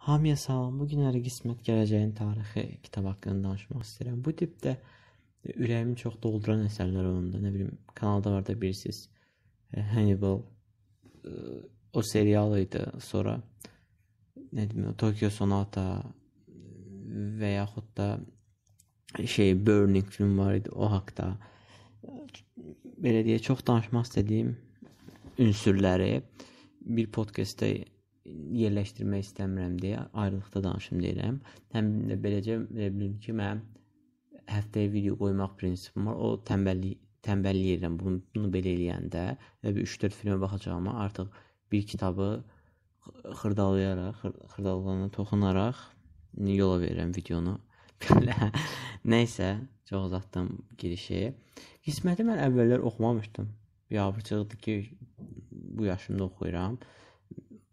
Hamıya salam. Bu günlərə qismət gələcəyin tarixi kitab haqqında danışmaq istəyirəm. Bu tipdə e, ürəyimi çox dolduran əsərlər olanda, nə bilim, kanalda var da bilirsiniz. E, Hannibal e, o serial idi. Sonra nə deyim, Tokyo Sonata və yaxud da şey Burning film var idi o haqqda. Belə deyə çox danışmaq istədiyim ünsürləri bir podkastda yerləşdirmək istəmirəm deyə ayrılıqda danışım deyirəm. Həm də beləcə belə bilim ki, mənim həftəyə video qoymaq prinsipim var. O tənbəllik tənbəllik edirəm bunu, bunu belə eləyəndə və 3-4 filmə baxacağıma artıq bir kitabı xırdalayaraq, xırdalanana toxunaraq yola verirəm videonu. Belə. Nəysə, çox uzatdım girişi. Qisməti mən əvvəllər oxumamışdım. Biabırçılıqdır ki, bu yaşımda oxuyuram.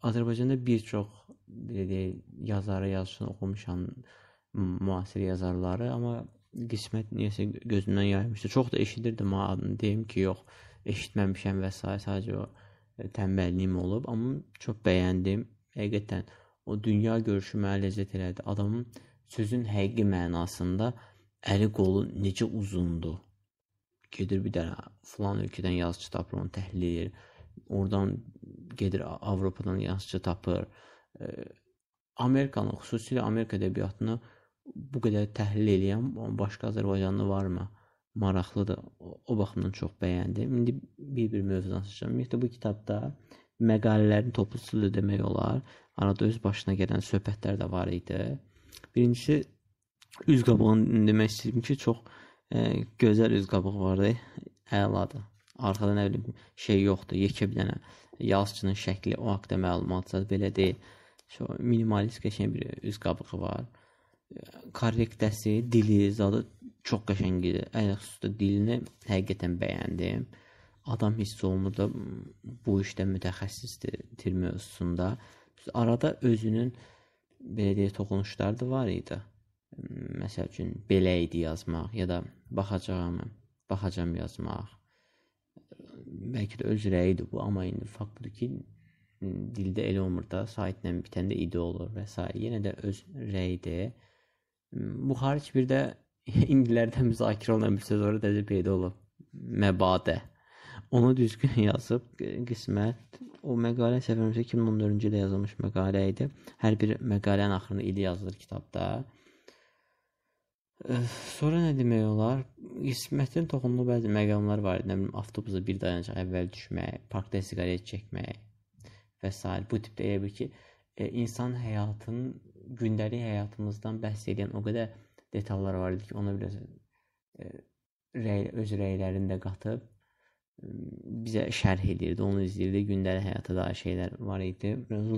Azərbaycanda bir çox belə deyək, yazarı, yazıçını oxumuşam, müasir yazarları, amma qismət niyəsə gözümdən yaymışdı. Çox da eşidirdim ha adını deyim ki, yox, eşitməmişəm və s. sadəcə o e, tənbəlliyim olub, amma çox bəyəndim. Həqiqətən o dünya görüşü mənə ləzzət elədi. Adamın sözün həqiqi mənasında əli qolu necə uzundur. Gedir bir dənə filan ölkədən yazıçı tapır, onu təhlil edir. Oradan gedir Avropadan yazıçı tapır. E, Amerikanı, xüsusilə Amerika ədəbiyyatını bu qədər təhlil edən başqa Azərbaycanlı varmı? Maraqlıdır. O, o baxımdan çox bəyəndim. İndi bir-bir mövzudan seçəcəm. Ümumiyyətlə bu kitabda məqalələrin toplusu da demək olar. Arada öz başına gələn söhbətlər də var idi. Birincisi üz qabığını demək istəyirəm ki, çox e, gözəl üz qabığı vardı. Əladır. Arxada nə bilim şey yoxdur, yekə bir dənə yazıçının şəkli o haqda məlumatsa belə deyil. Şo minimalist qəşəng bir üz qabığı var. Korrektəsi, dili, zadı çox qəşəng idi. Ayaq üstə dilini həqiqətən bəyəndim. Adam hiss olunur da bu işdə mütəxəssisdir tir mövzusunda. Arada özünün belə deyə toxunuşları da var idi. Məsəl üçün belə idi yazmaq ya da baxacağam, baxacam yazmaq bəlkə də öz rəyidir bu, amma indi fakt budur ki, dildə elə olmur da, saitlə bitəndə ide olur və s. Yenə də öz rəyidir. Bu xaric bir də indilərdə müzakirə olunan bir söz orada təzə peyda olub. Məbadə. Onu düzgün yazıb qismət o məqalə səfərimizə 2014-cü ildə yazılmış məqalə idi. Hər bir məqalənin axırında ili yazılır kitabda. Eh, sonra nə demək olar? Qismətin toxunduğu bəzi məqamlar var idi. Nə bilim, avtobusa bir dayanacaq əvvəl düşmək, parkda siqaret çəkmək və s. bu tipdə elə bir ki, e, insan həyatının gündəlik həyatımızdan bəhs edən o qədər detallar var idi ki, ona biraz e, rəy, öz rəylərini də qatıb bizə şərh edirdi, onu izləyirdi. Gündəlik həyata dair şeylər var idi.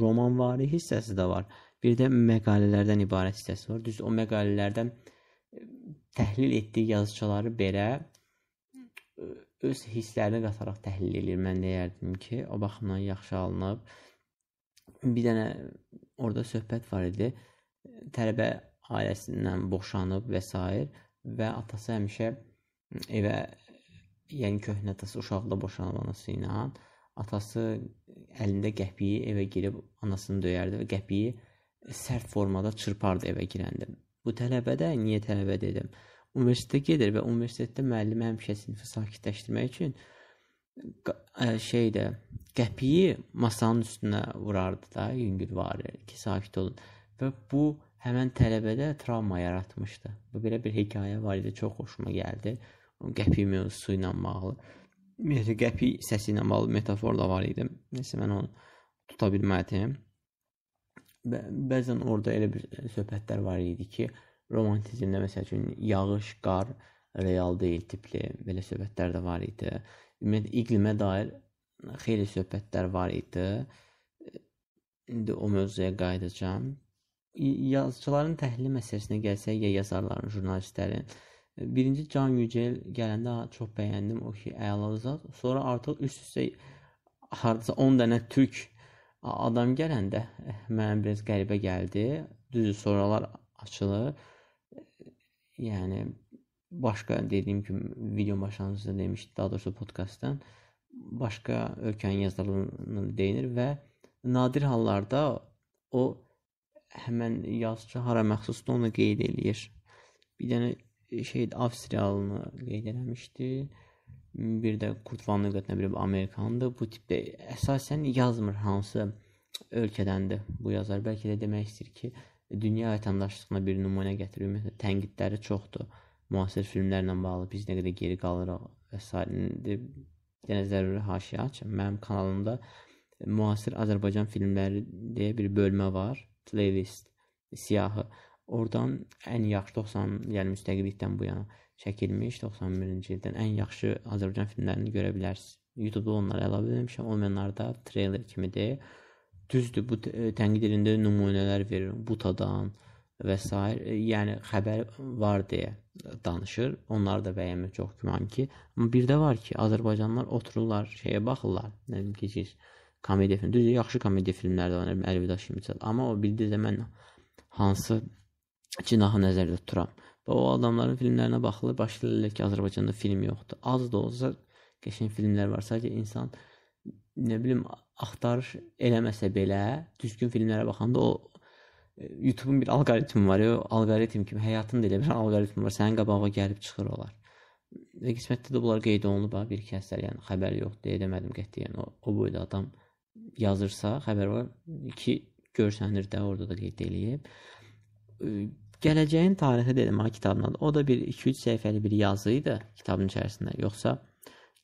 Roman var, hissəsi də var. Bir də məqalələrdən ibarət hissəsi var. Düz o məqalələrdən təhlil etdiyi yazıçıları belə öz hisslərini qataraq təhlil eləyir. Mən deyərdim ki, o baxımdan yaxşı alınıb. Bir dənə orada söhbət var idi. Tələbə ailəsindən boşanıb və s. və atası həmişə evə yəni köhnə atası uşaqla boşanıb anası ilə atası əlində qəpiyi evə girib anasını döyərdi və qəpiyi sərt formada çırpardı evə girəndə. Bu tələbə də niyə tələbə dedim? Universitetə gedir və universitetdə müəllim həmişə sinfi sakitləşdirmək üçün şeydə qəpiyi masanın üstünə vurardı da yüngülvarı ki, sakit olun. Və bu həmin tələbədə travma yaratmışdı. Bu belə bir hekayə var idi, çox xoşuma gəldi. Qəpi mövzusu ilə bağlı. Ümumiyyətlə qəpi səsi ilə bağlı metafor da var idi. Nəsə mən onu tuta bilmədim bəzən orada elə bir e, söhbətlər var idi ki, romantizmdə məsəl üçün yağış, qar real deyil tipli belə söhbətlər də var idi. Ümumiyyətlə iqlimə dair xeyli söhbətlər var idi. İndi o mövzuya qayıdacağam. Yazıçıların təhlil məsələsinə gəlsək, ya yazarların, jurnalistlərin e, Birinci Can Yücel gələndə çox bəyəndim o ki, əla zad. Sonra artıq üst-üstə hardasa 10 dənə türk adam gələndə eh, mənə biraz qəribə gəldi. Düzdür, sonralar açılır. Eh, yəni başqa dediyim kimi video başlanğıcında demişdi, daha doğrusu podkastdan başqa ölkənin yazarlarına deyinir və nadir hallarda o həmin yazıcı hara məxsusdur onu qeyd eləyir. Bir dənə eh, şey Avstriyalını qeyd eləmişdi bir də Kurt Vonnegut nə bilim Amerikandır. Bu tipdə əsasən yazmır hansı ölkədəndir bu yazar. Bəlkə də demək istəyir ki, dünya vətəndaşlığına bir nümunə gətirir. Ümumiyyətlə tənqidləri çoxdur. Müasir filmlərlə bağlı biz nə qədər geri qalırıq və s. Yenə zəruri haşiyə aç. Mənim kanalımda müasir Azərbaycan filmləri deyə bir bölmə var. Playlist siyahı. Oradan ən yaxşı 90, yəni müstəqillikdən bu yana çəkilmiş 91-ci ildən ən yaxşı Azərbaycan filmlərini görə bilərsiniz. YouTube-da onları əlavə etmişəm. Olmayanlar da treyler kimidir. Düzdür, bu tənqid elində nümunələr verir. Butadan və s. yəni xəbər var deyə danışır. Onları da bəyənmək çox güman ki. Amma bir də var ki, Azərbaycanlılar otururlar, şeyə baxırlar. Nə bilim keçir komediya filmi. Düzdür, yaxşı komediya filmləri də var. Əlvida Şimçəl. Amma o bildiz də mən hansı cinahı nəzərdə tuturam. Və o adamların filmlərinə baxılır, başlayırlar ki, Azərbaycanda film yoxdur. Az da olsa qəşəng filmlər var. Sadəcə insan nə bilim axtarış eləməsə belə, düzgün filmlərə baxanda o e, YouTube-un bir alqoritmi var. O alqoritm kimi həyatın da elə bir alqoritmi var. Sənin qabağına gəlib çıxır onlar. Və qismətdə də bunlar qeyd olunub ha, bir kəslər, yəni xəbər yoxdur deyə demədim qətiyyən. Yəni o, o boyda adam yazırsa, xəbər var ki, görsənir də, orada da qeyd eləyib Gələcəyin tarixi dedim ha kitabın adı. O da bir 2-3 səhifəli bir yazı idi kitabın içərisində. Yoxsa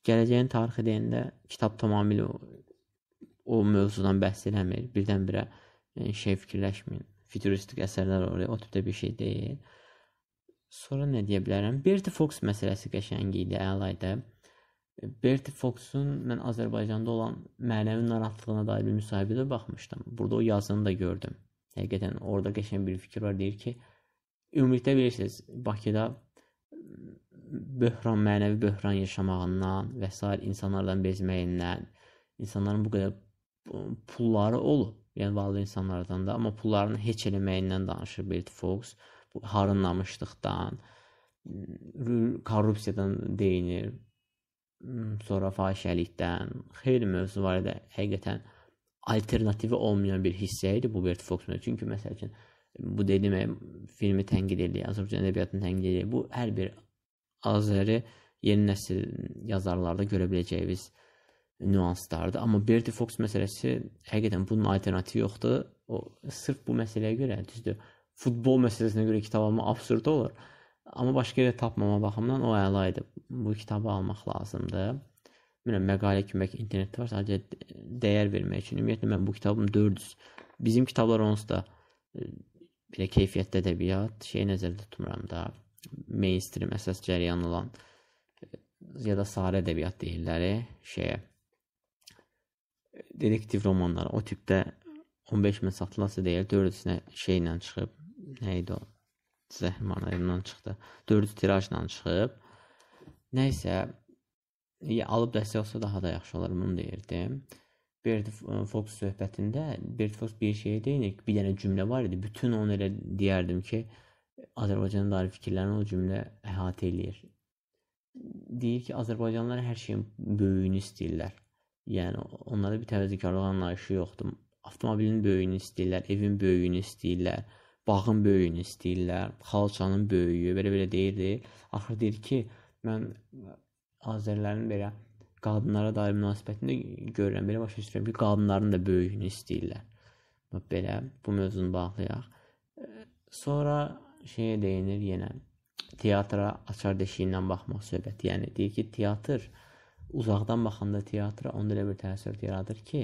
gələcəyin tarixi deyəndə kitab tamamilə o, o mövzudan bəhs eləmir. Birdən-birə yəni şey fikirləşməyin. Futuristik əsərlər oraya o tipdə bir şey deyil. Sonra nə deyə bilərəm? Berti Fox məsələsi qəşəng idi, əla idi. Berti Fox'un mən Azərbaycanda olan mənəvi narahatlığına dair bir müsahibədə baxmışdım. Burada o yazını da gördüm. Həqiqətən orada qəşəng bir fikir var, deyir ki, ümumilikdə bilirsiniz, Bakıda böhran, mənəvi böhran yaşamağından və sair insanlardan bezməyindən, insanların bu qədər pulları olub, yəni varlı insanlardan da, amma pullarını heç eləməyindən danışır Bert Fox. Bu harınlamışlıqdan, korrupsiyadan deyinir, sonra fahişəlikdən, xeyli mövzu var idi. Həqiqətən alternativi olmayan bir hissə idi bu Bert Fox-un. Çünki məsəl üçün bu dedimə filmi tənqid eləyir, Azərbaycan ədəbiyyatını tənqid eləyir. Bu hər bir Azəri yeni nəsil yazarlarda görə biləcəyimiz nüanslardır. Amma Berti Fox məsələsi həqiqətən bunun alternativi yoxdur. O sırf bu məsələyə görə, düzdür, futbol məsələsinə görə kitab alma absurd olur. Amma başqa yerə tapmama baxımından o əla idi. Bu kitabı almaq lazımdır. Bilmirəm, məqalə kimi bəlkə internetdə var, sadəcə dəyər vermək üçün. Ümumiyyətlə mən bu kitabım 400. Bizim kitablar onsuz da e, belə keyfiyyətli ədəbiyyat şeyi nəzərdə tutmuram da. Mainstream əsas cəryan olan e, ya da sarı ədəbiyyat deyirlər şeyə. E, Detektiv romanları o tipdə 15 min satılansa deyil, 400-nə şeylə çıxıb. Nə idi o? Zəhmanlarından çıxdı. 400 tirajla çıxıb. Nə isə alıb dəstək olsa daha da yaxşı olar, bunu deyirdim. Bird Fox söhbətində Bird Fox bir şeyə deyinir, bir dənə cümlə var idi. Bütün onu elə deyərdim ki, Azərbaycana dair fikirlərini o cümlə əhatə eləyir. Deyir ki, Azərbaycanlılar hər şeyin böyüyünü istəyirlər. Yəni onlarda bir təvəzzükarlıq anlayışı yoxdur. Avtomobilin böyüyünü istəyirlər, evin böyüyünü istəyirlər, bağın böyüyünü istəyirlər, xalçanın böyüyü, belə-belə deyir, deyir. Axır deyir ki, mən Azərlərin belə qadınlara dair münasibətini görürəm. Belə başa düşürəm ki, qadınların da böyüyünü istəyirlər. Belə bu mövzunu bağlayaq. Sonra şeyə deyinir yenə teatra açar deşiyindən baxmaq söhbəti. Yəni deyir ki, teatr uzaqdan baxanda teatra onda elə bir təsir yaradır ki,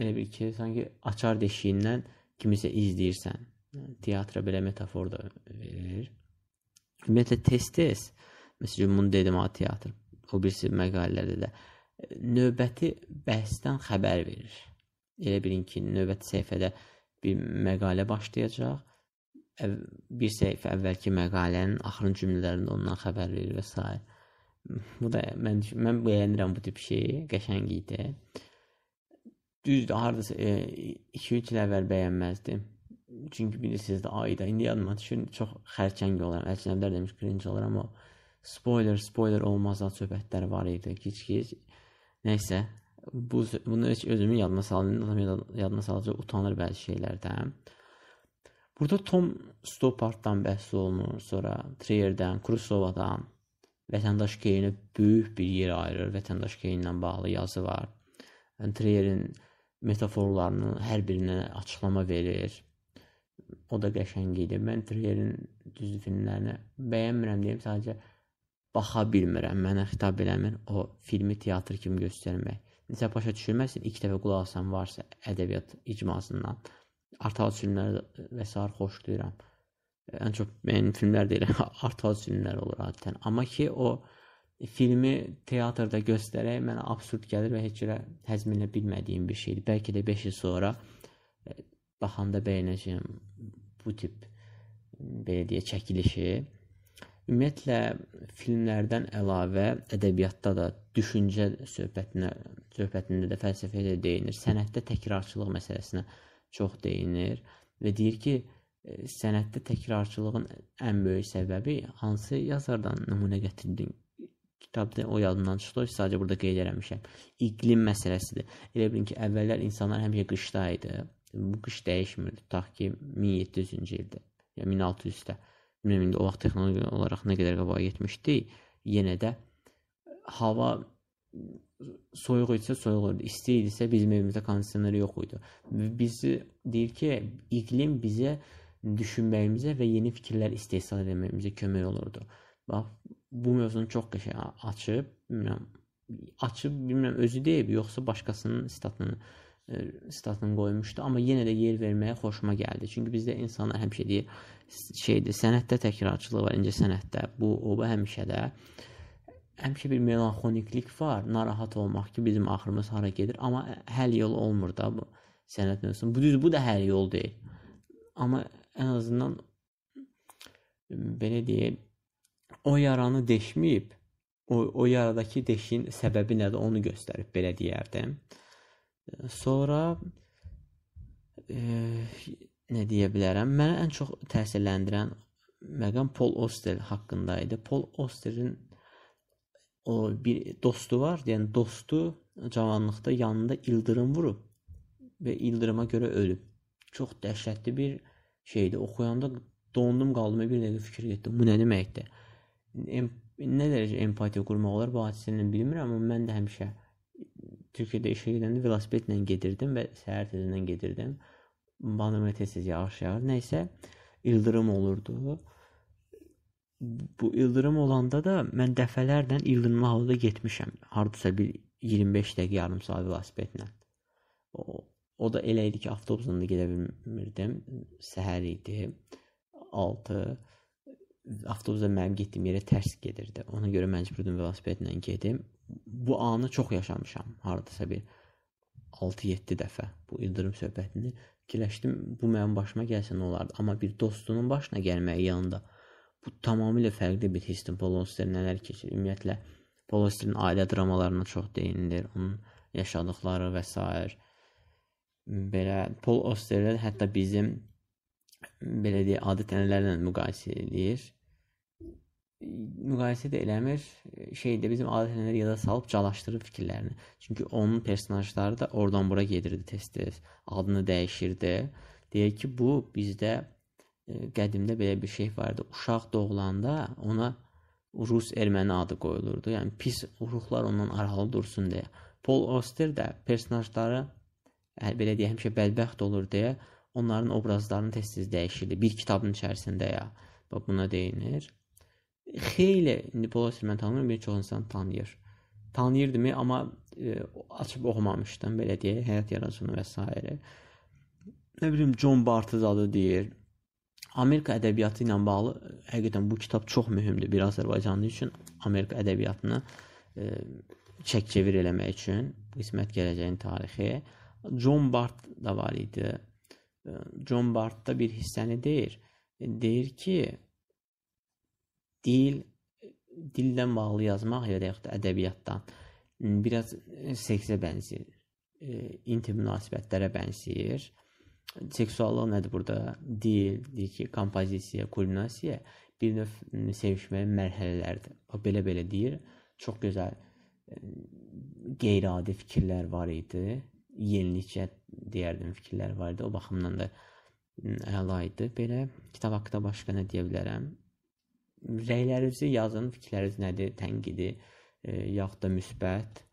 elə bir ki, sanki açar deşiyindən kimisə izləyirsən. Yəni, teatra belə metafor da verir. Ümumiyyətlə tez-tez məsələn bunu dedim ha teatr o birisi məqalələrdə də e, növbəti bəhsdən xəbər verir. Elə bilin ki, növbəti səhifədə bir məqalə başlayacaq. Bir səhifə əvvəlki məqalənin axırın cümlələrində ondan xəbər verir və s. Bu da mən mən bəyənirəm bu tip şeyi, qəşəng idi. Düzdür, hardasa 2-3 e, il əvvəl bəyənməzdim. Çünki bilirsiniz də ayda indi yadıma düşür, çox xərçəng olaram. Əcnəblər demiş, cringe olaram o spoiler spoiler olmazdan söhbətlər var idi. Gic-gic. Nəysə, bu bunu heç özümün yadına salmıram, yadına salıcı utanır bəzi şeylərdən. Burada Tom Stopparddan bəhs olunur, sonra Trierdən, Krusovadan vətəndaş Keyinə böyük bir yer ayırır. Vətəndaş Keyinlə bağlı yazı var. Trierin metaforlarını hər birinə açıqlama verir. O da qəşəng idi. Mən Trierin düz filmlərini bəyənmirəm deyim, sadəcə Baxa bilmirəm, mənə xitab eləmir o filmi teatr kimi göstərmək. Necə başa düşülməsin, ilk dəfə qulaq asan varsa ədəbiyyat icmasından. Artaud filmləri və s. xoşlayıram. Ən çox mənim filmlər deyirəm, Artaud filmləri olur adətən. Amma ki o filmi teatrda göstərək mənə absurd gəlir və heç cürə həzminə bilmədiyim bir şeydir. Bəlkə də 5 il sonra e, baxanda bəyənəcəyim bu tip belə deyə çəkilişi. Ümumiyyətlə filmlərdən əlavə ədəbiyyatda da düşüncə söhbətinə söhbətində də fəlsəfəyə də deyinir. Sənətdə təkrarçılıq məsələsinə çox deyinir və deyir ki, e, sənətdə təkrarçılığın ən böyük səbəbi hansı yazardan nümunə gətirdin? Kitabda o yadımdan çıxdı, sadəcə burada qeyd eləmişəm. İqlim məsələsidir. Elə bilin ki, əvvəllər insanlar həmişə qışda idi. Bu qış dəyişmir, tutaq ki, 1700-cü ildə, ya yəni 1600-də bilmirəm indi o vaxt texnologiya olaraq nə qədər qabağa getmişdi, yenə də hava soyuq idisə soyuq idi, isti idisə bizim evimizdə kondisioner yox idi. Biz deyir ki, iqlim bizə düşünməyimizə və yeni fikirlər istehsal etməyimizə kömək olurdu. Bax bu mövzunu çox qəşəng açıb, bilmirəm açıb bilmirəm özü deyib yoxsa başqasının sitatını E, statını qoymuşdu, amma yenə də yer verməyə xoşuma gəldi. Çünki bizdə insanlar həmişə deyir, şeydir, sənətdə təkrarçılıq var, incə sənətdə. Bu o bu həmişə də həmişə bir melanxoniklik var, narahat olmaq ki, bizim axırımız hara gedir, amma həll yol olmur da bu sənət mövzusu. Bu düz bu da həll yol deyil. Amma ən azından belə deyək, o yaranı deşməyib, o o yaradakı deşin səbəbi nədir onu göstərib belə deyərdim. De Sonra e, nə deyə bilərəm? Mənə ən çox təsirləndirən məqam Paul Oster haqqında idi. Paul Osterin o bir dostu var, yəni dostu cavanlıqda yanında ildırım vurub və ildırıma görə ölüb. Çox dəhşətli bir şeydi. Oxuyanda dondum qaldım, bir dəqiqə fikir getdim. Bu nə deməkdir? Nə dərəcə empatiya qurmaq olar bu hadisəni bilmirəm, amma mən də həmişə Türkiyədə işə gedəndə velosipedlə gedirdim və səhər tezdən gedirdim. Bandırma tez-tez yağış yağır. Nəysə ildırım olurdu. Bu ildırım olanda da mən dəfələrlə ildırımlı havada getmişəm. Hardasa bir 25 dəqiqə, yarım saat velosipedlə. O, o da elə idi ki, avtobusla da gedə bilmirdim. Səhər idi. 6 avtobusda mənim getdiyim yerə tərs gedirdi. Ona görə məcburdum velosipedlə gedim bu anı çox yaşamışam. Hardasa bir 6-7 dəfə bu ildırım söhbətini fikirləşdim. Bu mənim başıma gəlsə nə olardı? Amma bir dostunun başına gəlməyi yanında bu tamamilə fərqli bir hissin Polonster nələr keçir. Ümumiyyətlə Polonsterin ailə dramalarına çox deyinilir. Onun yaşadıqları və s. belə Pol Osterlər hətta bizim belə deyə adət ənənələrlə müqayisə eləyir müqayisə də eləmir şeydə bizim adətənələr yada salıb calaşdırır fikirlərini. Çünki onun personajları da oradan bura gedirdi tez-tez, adını dəyişirdi. Deyir ki, bu bizdə e, qədimdə belə bir şey vardı. Uşaq doğulanda ona rus erməni adı qoyulurdu. Yəni pis ruhlar ondan aralı dursun deyə. Paul Auster də personajları belə deyək, həmişə bədbəxt olur deyə onların obrazlarını tez-tez dəyişirdi. Bir kitabın içərisində ya. Bax buna deyinir xeyli indi Polad Süleyman tanımıram, bir çox insan tanıyır. Tanıyırdım, amma e, açıb oxumamışdım, belə deyək, həyat yaradıcını və s. Nə bilim John Bartızadə deyir. Amerika ədəbiyyatı ilə bağlı e, həqiqətən bu kitab çox mühümdür bir Azərbaycanlı üçün, Amerika ədəbiyyatını e, çək-çevir eləmək üçün, qismət gələcəyin tarixi. John Bart da var idi. E, John Bart da bir hissəni deyir. E, deyir ki, dil dillə bağlı yazmaq ya da yaxud da ədəbiyyatdan biraz e, seksə bənzəyir. E, intim münasibətlərə bənzəyir. Seksuallıq nədir burada? Dil, deyək ki, kompozisiya, kulminasiya bir növ sevişməyin mərhələləridir. Bax belə-belə deyir. Çox gözəl e, qeyri-adi fikirlər var idi. Yenilikcə deyərdim fikirlər var idi. O baxımdan da əla idi. Belə kitab haqqında başqa nə deyə bilərəm? rəylərinizi yazın, fikirləriniz nədir, tənqidi, e, yaxud da müsbət.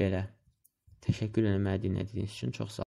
Belə. Təşəkkür etməliyəm dediyiniz üçün çox sağ olun.